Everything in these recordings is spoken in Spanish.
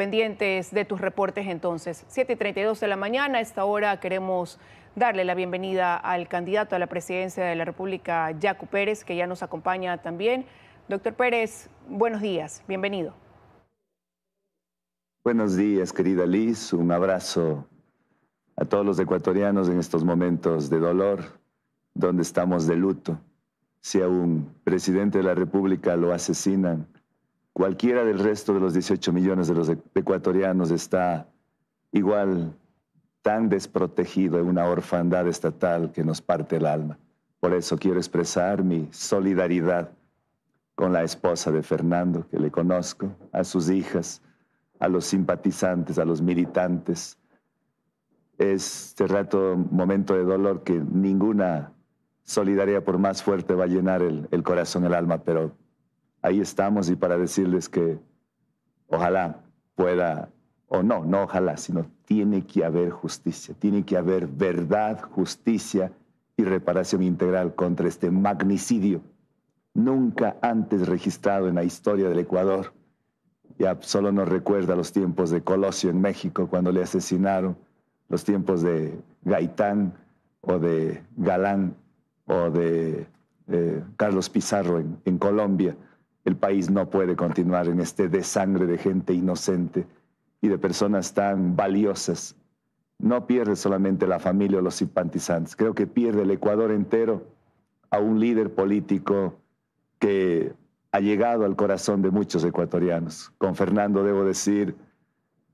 pendientes de tus reportes entonces. 7.32 de la mañana, a esta hora queremos darle la bienvenida al candidato a la presidencia de la República, Jaco Pérez, que ya nos acompaña también. Doctor Pérez, buenos días, bienvenido. Buenos días, querida Liz, un abrazo a todos los ecuatorianos en estos momentos de dolor, donde estamos de luto. Si a un presidente de la República lo asesinan, Cualquiera del resto de los 18 millones de los e-, ecuatorianos está igual tan desprotegido en una orfandad estatal que nos parte el alma. Por eso quiero expresar mi solidaridad con la esposa de Fernando, que le conozco, a sus hijas, a los simpatizantes, a los militantes. Este rato, un momento de dolor que ninguna solidaridad, por más fuerte, va a llenar el corazón, el alma, pero ahí estamos y para decirles que ojalá pueda, o no, no ojalá, sino tiene que haber justicia, tiene que haber verdad, justicia y reparación integral contra este magnicidio nunca antes registrado en la historia del Ecuador. Ya solo nos recuerda los tiempos de Colosio en México cuando le asesinaron, los tiempos de Gaitán o de Galán o de eh, Carlos Pizarro en, en Colombia. El país no puede continuar en este desangre de gente inocente y de personas tan valiosas. No pierde solamente la familia o los simpatizantes, creo que pierde el Ecuador entero a un líder político que ha llegado al corazón de muchos ecuatorianos. Con Fernando debo decir,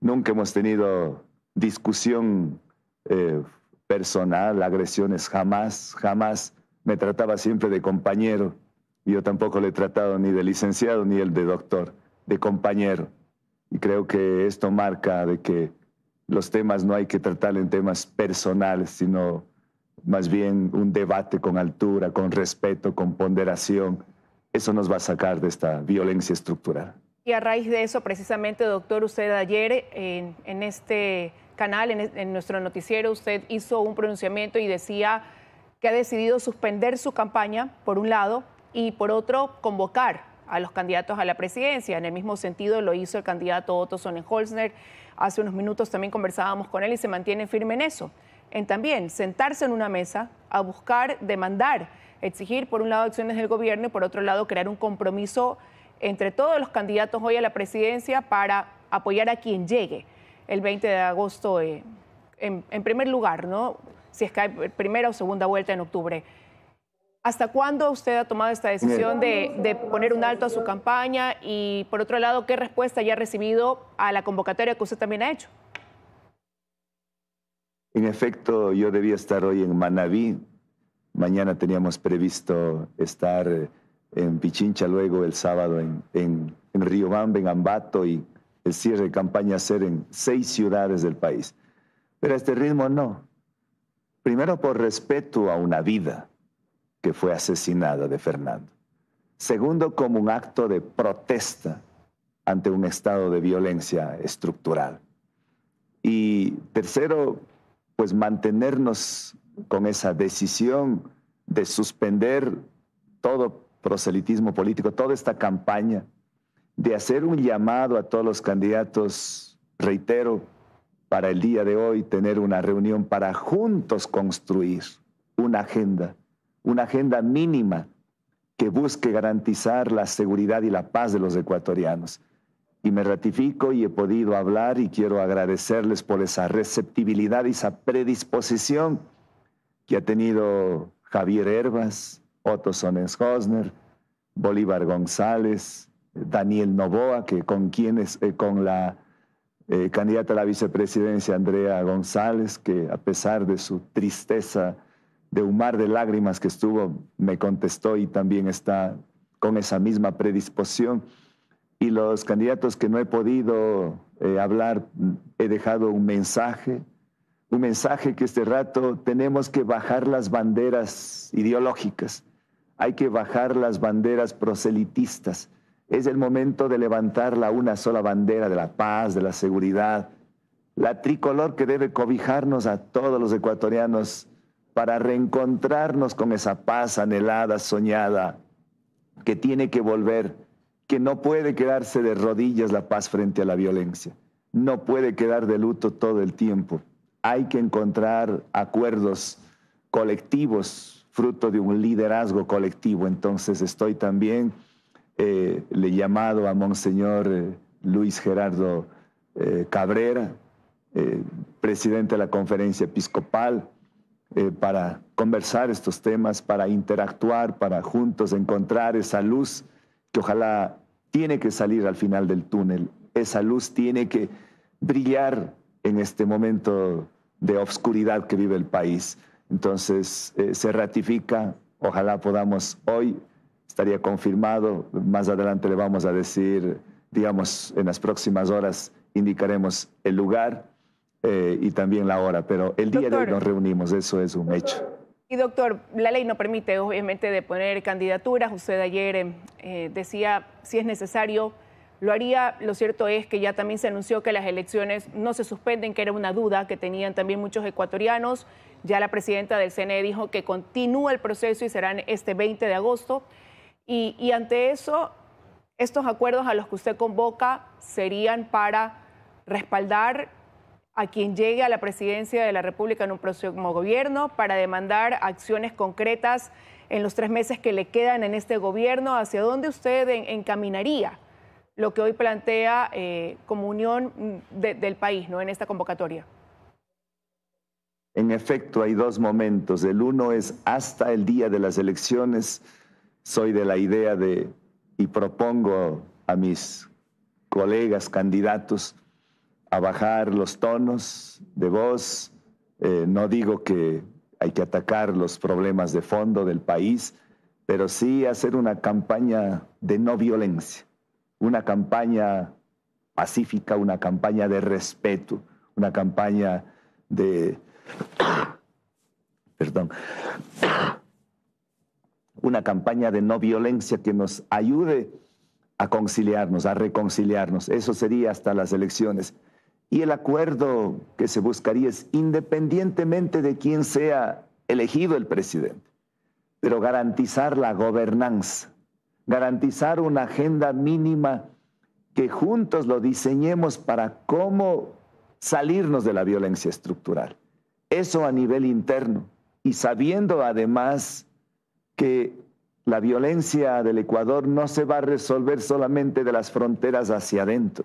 nunca hemos tenido discusión eh, personal, agresiones, jamás, jamás. Me trataba siempre de compañero yo tampoco le he tratado ni de licenciado ni el de doctor, de compañero. Y creo que esto marca de que los temas no hay que tratar en temas personales, sino más bien un debate con altura, con respeto, con ponderación. Eso nos va a sacar de esta violencia estructural. Y a raíz de eso, precisamente, doctor, usted ayer en, este canal, en, en, nuestro noticiero, usted hizo un pronunciamiento y decía que ha decidido suspender su campaña, por un lado, y por otro, convocar a los candidatos a la presidencia. En el mismo sentido lo hizo el candidato Otto Sonnenholzner. Hace unos minutos también conversábamos con él y se mantiene firme en eso, en también sentarse en una mesa a buscar, demandar, exigir por un lado acciones del gobierno y por otro lado crear un compromiso entre todos los candidatos hoy a la presidencia para apoyar a quien llegue el 20 de agosto eh, en, primer lugar, ¿no? Si es que hay primera o segunda vuelta en octubre. ¿Hasta cuándo usted ha tomado esta decisión de, poner un alto a su campaña? Y por otro lado, ¿qué respuesta ya ha recibido a la convocatoria que usted también ha hecho? En efecto, yo debía estar hoy en Manabí. Mañana teníamos previsto estar en Pichincha, luego el sábado en, Río en en Ambato y el cierre de campaña ser en seis ciudades del país. Pero a este ritmo no. Primero por respeto a una vida que fue asesinada de Fernando. Segundo, como un acto de protesta ante un estado de violencia estructural. Y tercero, pues mantenernos con esa decisión de suspender todo proselitismo político, toda esta campaña, de hacer un llamado a todos los candidatos, reitero, para el día de hoy tener una reunión para juntos construir una agenda una agenda mínima que busque garantizar la seguridad y la paz de los ecuatorianos. Y me ratifico y he podido hablar y quiero agradecerles por esa receptibilidad y esa predisposición que ha tenido Javier Herbas, Otto Sones Hosner, Bolívar González, Daniel Novoa, que con quienes, eh, con la eh, candidata a la vicepresidencia Andrea González, que a pesar de su tristeza de un mar de lágrimas que estuvo, me contestó y también está con esa misma predisposición. Y los candidatos que no he podido eh, hablar, he dejado un mensaje, un mensaje que este rato tenemos que bajar las banderas ideológicas, hay que bajar las banderas proselitistas. Es el momento de levantar la una sola bandera de la paz, de la seguridad, la tricolor que debe cobijarnos a todos los ecuatorianos para reencontrarnos con esa paz anhelada, soñada, que tiene que volver, que no puede quedarse de rodillas la paz frente a la violencia, no puede quedar de luto todo el tiempo. Hay que encontrar acuerdos colectivos, fruto de un liderazgo colectivo. Entonces estoy también eh, le llamado a Monseñor eh, Luis Gerardo eh, Cabrera, presidente de la conferencia episcopal, eh, para conversar estos temas, para interactuar, para juntos encontrar esa luz que ojalá tiene que salir al final del túnel. Esa luz tiene que brillar en este momento de obscuridad que vive el país. Entonces, eh, se ratifica, ojalá podamos hoy, estaría confirmado, más adelante le vamos a decir, digamos, en las próximas horas indicaremos el lugar eh, y también la hora, pero el día de hoy nos reunimos, eso es un hecho. Y doctor, la ley no permite obviamente de poner candidaturas, usted ayer em, eh, decía si es necesario lo haría. Lo cierto es que ya también se anunció que las elecciones no se suspenden, que era una duda que tenían también muchos ecuatorianos. Ya la presidenta del CNE dijo que continúa el proceso y serán este 20 de agosto. Y, y ante eso, estos acuerdos a los que usted convoca serían para respaldar a quien llegue a la presidencia de la República en un próximo gobierno para demandar acciones concretas en los tres meses que le quedan en este gobierno, hacia dónde usted encaminaría lo que hoy plantea eh, como unión mm, del país ¿no? en esta convocatoria. En efecto, hay dos momentos. El uno es hasta el día de las elecciones. Soy de la idea de y propongo a mis colegas candidatos a bajar los tonos de voz. Eh, no digo que hay que atacar los problemas de fondo del país, pero sí hacer una campaña de no violencia, una campaña pacífica, una campaña de respeto, una campaña de... Perdón. una campaña de no violencia que nos ayude a conciliarnos, a reconciliarnos. Eso sería hasta las elecciones y el acuerdo que se buscaría es independientemente de quién sea elegido el presidente, pero garantizar la gobernanza, garantizar una agenda mínima que juntos lo diseñemos para cómo salirnos de la violencia estructural. Eso a nivel interno y sabiendo además que la violencia del Ecuador no se va a resolver solamente de las fronteras hacia adentro.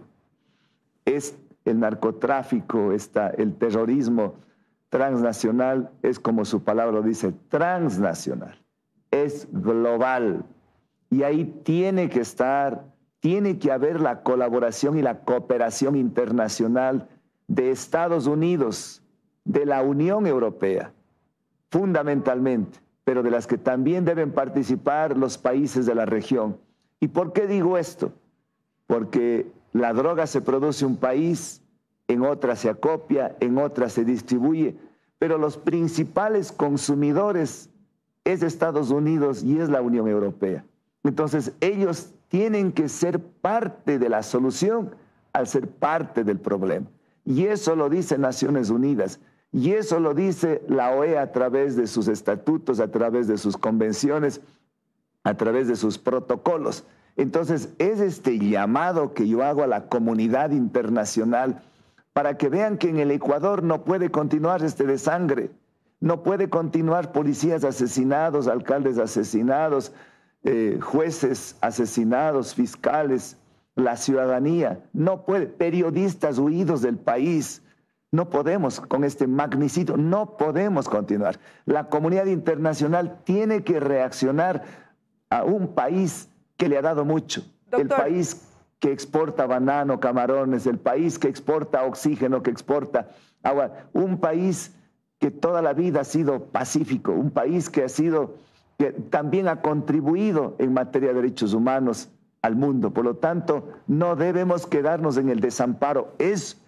Es el narcotráfico, está el terrorismo transnacional, es como su palabra dice, transnacional, es global. Y ahí tiene que estar, tiene que haber la colaboración y la cooperación internacional de Estados Unidos, de la Unión Europea, fundamentalmente, pero de las que también deben participar los países de la región. ¿Y por qué digo esto? Porque la droga se produce en un país, en otra se acopia, en otra se distribuye, pero los principales consumidores es Estados Unidos y es la Unión Europea. Entonces ellos tienen que ser parte de la solución al ser parte del problema. Y eso lo dice Naciones Unidas, y eso lo dice la OEA a través de sus estatutos, a través de sus convenciones, a través de sus protocolos. Entonces, es este llamado que yo hago a la comunidad internacional para que vean que en el Ecuador no puede continuar este desangre, sangre, no puede continuar policías asesinados, alcaldes asesinados, eh, jueces asesinados, fiscales, la ciudadanía, no puede, periodistas huidos del país. No podemos con este magnicidio, no podemos continuar. La comunidad internacional tiene que reaccionar a un país que le ha dado mucho. El país que exporta banano, camarones, el país que exporta oxígeno, que exporta agua, un país que toda la vida ha sido pacífico, un país que ha sido, que también ha contribuido en materia de derechos humanos al mundo. Por lo tanto, no debemos quedarnos en el desamparo. Es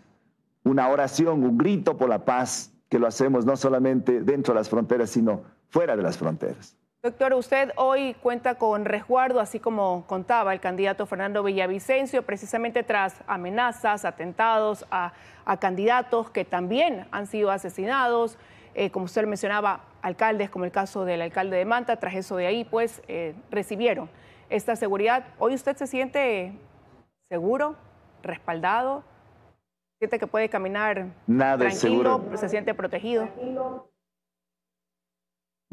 una oración, un grito por la paz, que lo hacemos no solamente dentro de las fronteras, sino fuera de las fronteras. Doctor, usted hoy cuenta con resguardo, así como contaba el candidato Fernando Villavicencio, precisamente tras amenazas, atentados a, candidatos que también han sido asesinados, eh, como usted mencionaba, alcaldes, como el caso del alcalde de Manta, tras eso de ahí, pues eh, recibieron esta seguridad. ¿Hoy usted se siente seguro, respaldado? ¿Siente que puede caminar tranquilo, se siente protegido?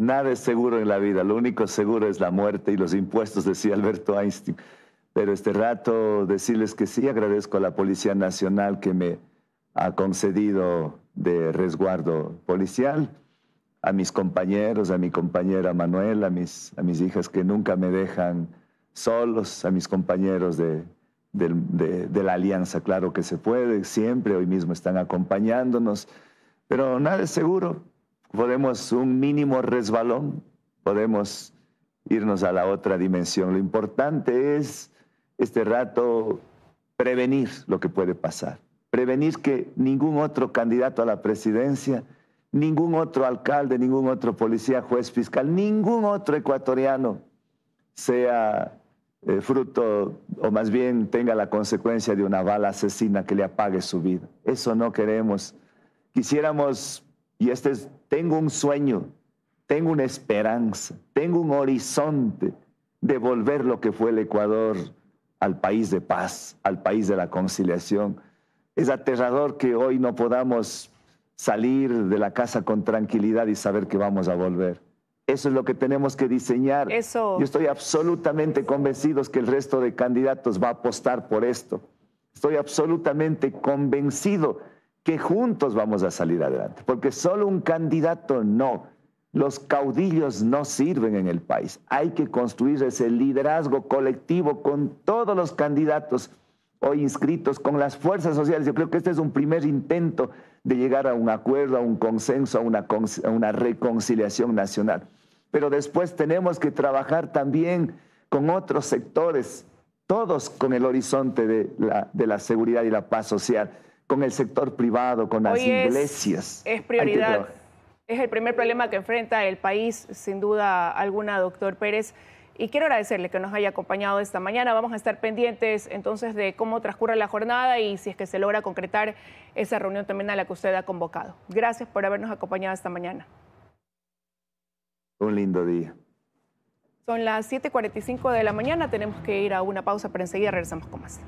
Nada es seguro en la vida, lo único seguro es la muerte y los impuestos, decía Alberto Einstein. Pero este rato decirles que sí agradezco a la Policía Nacional que me ha concedido de resguardo policial, a mis compañeros, a mi compañera Manuela, a mis, a mis hijas que nunca me dejan solos, a mis compañeros de la Alianza, claro que se puede, siempre hoy mismo están acompañándonos, pero nada es seguro, podemos un mínimo resbalón, podemos irnos a la otra dimensión. Lo importante es este rato prevenir lo que puede pasar, prevenir que ningún otro candidato a la presidencia, ningún otro alcalde, ningún otro policía, juez fiscal, ningún otro ecuatoriano sea eh, fruto o más bien tenga la consecuencia de una bala asesina que le apague su vida. Eso no queremos. Quisiéramos y este es, tengo un sueño, tengo una esperanza, tengo un horizonte de volver lo que fue el Ecuador al país de paz, al país de la conciliación. Es aterrador que hoy no podamos salir de la casa con tranquilidad y saber que vamos a volver. Eso es lo que tenemos que diseñar. Yo estoy absolutamente convencido que el resto de candidatos va a apostar por esto. Estoy absolutamente convencido que juntos vamos a salir adelante, porque solo un candidato no. Los caudillos no sirven en el país. Hay que construir ese liderazgo colectivo con todos los candidatos hoy inscritos, con las fuerzas sociales. Yo creo que este es un primer intento de llegar a un acuerdo, a un consenso, a una, reconciliación nacional. Pero después tenemos que trabajar también con otros sectores, todos con el horizonte de la seguridad y la paz social con el sector privado, con las iglesias. Es prioridad. Es el primer problema que enfrenta el país, sin duda alguna, doctor Pérez. Y quiero agradecerle que nos haya acompañado esta mañana. Vamos a estar pendientes entonces de cómo transcurre la jornada y si es que se logra concretar esa reunión también a la que usted ha convocado. Gracias por habernos acompañado esta mañana. Un lindo día. Son las 7.45 de la mañana, tenemos que ir a una pausa, pero enseguida regresamos con más.